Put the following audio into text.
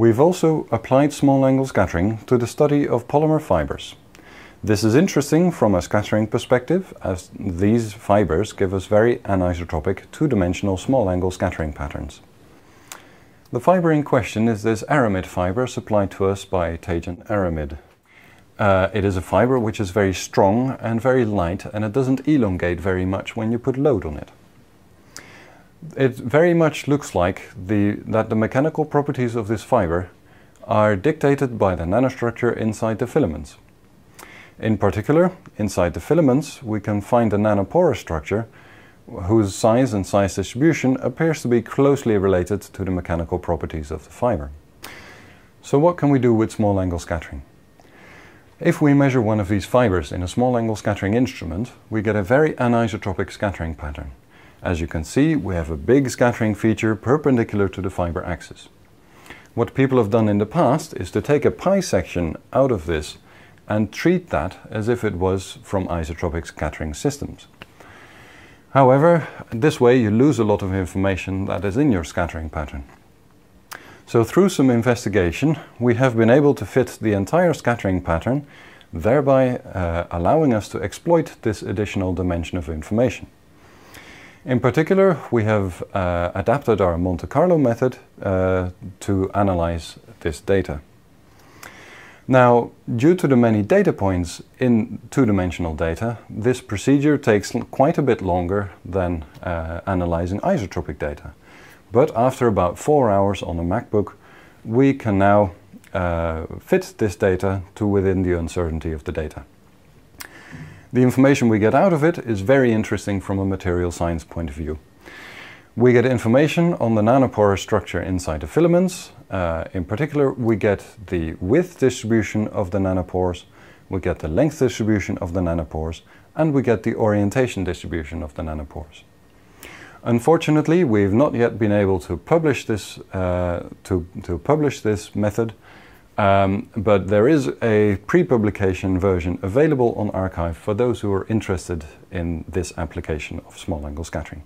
We've also applied small angle scattering to the study of polymer fibers. This is interesting from a scattering perspective as these fibers give us very anisotropic two-dimensional small angle scattering patterns. The fiber in question is this aramid fiber supplied to us by Tagent Aramid. Uh, it is a fiber which is very strong and very light and it doesn't elongate very much when you put load on it it very much looks like the, that the mechanical properties of this fiber are dictated by the nanostructure inside the filaments. In particular, inside the filaments, we can find a nanoporous structure whose size and size distribution appears to be closely related to the mechanical properties of the fiber. So what can we do with small angle scattering? If we measure one of these fibers in a small angle scattering instrument, we get a very anisotropic scattering pattern. As you can see, we have a big scattering feature perpendicular to the fiber axis. What people have done in the past is to take a pi section out of this and treat that as if it was from isotropic scattering systems. However, this way you lose a lot of information that is in your scattering pattern. So through some investigation, we have been able to fit the entire scattering pattern, thereby uh, allowing us to exploit this additional dimension of information. In particular, we have uh, adapted our Monte Carlo method uh, to analyze this data. Now, due to the many data points in two-dimensional data, this procedure takes quite a bit longer than uh, analyzing isotropic data. But after about four hours on a MacBook, we can now uh, fit this data to within the uncertainty of the data. The information we get out of it is very interesting from a material science point of view. We get information on the nanopore structure inside the filaments. Uh, in particular, we get the width distribution of the nanopores, we get the length distribution of the nanopores, and we get the orientation distribution of the nanopores. Unfortunately, we've not yet been able to publish this, uh, to, to publish this method um, but there is a pre-publication version available on archive for those who are interested in this application of small angle scattering.